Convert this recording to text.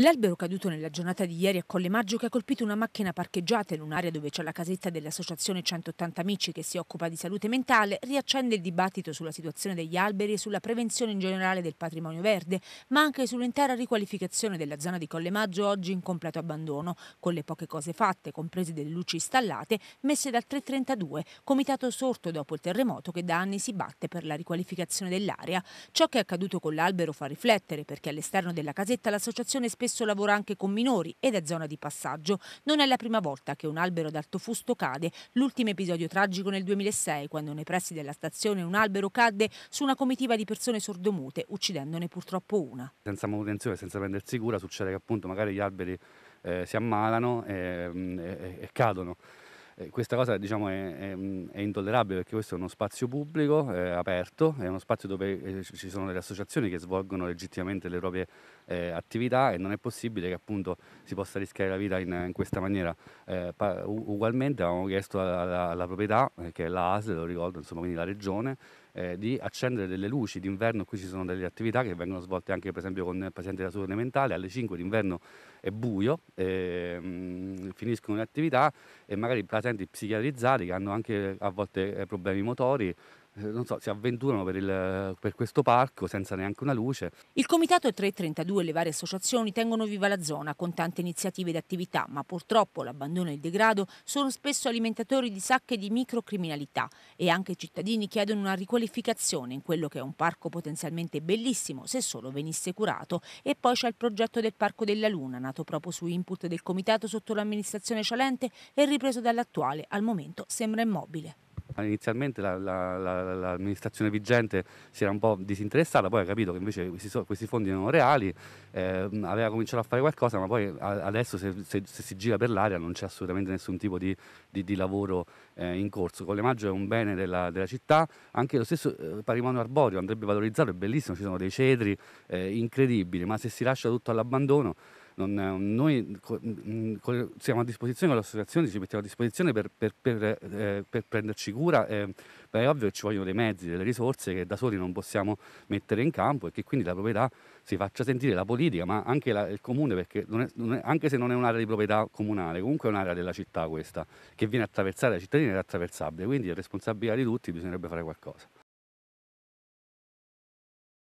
L'albero caduto nella giornata di ieri a Colle Maggio che ha colpito una macchina parcheggiata in un'area dove c'è la casetta dell'associazione 180 Amici che si occupa di salute mentale riaccende il dibattito sulla situazione degli alberi e sulla prevenzione in generale del patrimonio verde, ma anche sull'intera riqualificazione della zona di Colle Maggio oggi in completo abbandono, con le poche cose fatte, comprese delle luci installate, messe dal 332, comitato sorto dopo il terremoto che da anni si batte per la riqualificazione dell'area. Ciò che è accaduto con l'albero fa riflettere perché all'esterno della casetta l'associazione speciale spesso lavora anche con minori ed è zona di passaggio. Non è la prima volta che un albero d'alto fusto cade. L'ultimo episodio tragico nel 2006, quando nei pressi della stazione un albero cadde su una comitiva di persone sordomute, uccidendone purtroppo una. Senza manutenzione, senza prendersi cura, succede che appunto magari gli alberi eh, si ammalano e, mm, e, e cadono. Eh, questa cosa diciamo, è, è, mm, è, intollerabile perché questo è uno spazio pubblico, è eh, aperto, è uno spazio dove eh, ci sono delle associazioni che svolgono legittimamente le proprie eh, attività e non è possibile che appunto si possa rischiare la vita in, in questa maniera. Eh, pa- ugualmente avevamo chiesto alla, alla proprietà, eh, che è la ASL, lo ricordo, insomma, quindi la regione, eh, di accendere delle luci. D'inverno qui ci sono delle attività che vengono svolte anche per esempio con pazienti della sua elementare, alle 5 d'inverno è buio, eh, mh, finiscono le attività e magari pazienti psichiatrizzati che hanno anche a volte eh, problemi motori eh, non so, si avventurano per, il, per, questo parco senza neanche una luce. Il comitato 332 e le varie associazioni tengono viva la zona con tante iniziative ed attività, ma purtroppo l'abbandono e il degrado sono spesso alimentatori di sacche di microcriminalità e anche i cittadini chiedono una riqualificazione in quello che è un parco potenzialmente bellissimo se solo venisse curato. E poi c'è il progetto del Parco della Luna, nato proprio su input del comitato sotto l'amministrazione Cialente e ripreso dall'attuale, al momento sembra immobile. Inizialmente la, la, la, l'amministrazione vigente si era un po' disinteressata, poi ha capito che invece questi, questi fondi erano reali, eh, aveva cominciato a fare qualcosa, ma poi a, adesso se, se, se, si gira per l'area non c'è assolutamente nessun tipo di, di, di lavoro eh, in corso. Collemaggio è un bene della, della città, anche lo stesso eh, patrimonio arborio andrebbe valorizzato, è bellissimo, ci sono dei cedri eh, incredibili, ma se si lascia tutto all'abbandono non, ehm, noi siamo a disposizione con l'associazione, ci mettiamo a disposizione per, per, per, eh, per prenderci cura, eh, beh, è ovvio che ci vogliono dei mezzi, delle risorse che da soli non possiamo mettere in campo e che quindi la proprietà si faccia sentire la politica, ma anche la, il comune, perché non è, non è, anche se non è un'area di proprietà comunale, comunque è un'area della città questa, che viene attraversata dai cittadini ed è attraversabile, quindi è responsabilità di tutti, bisognerebbe fare qualcosa.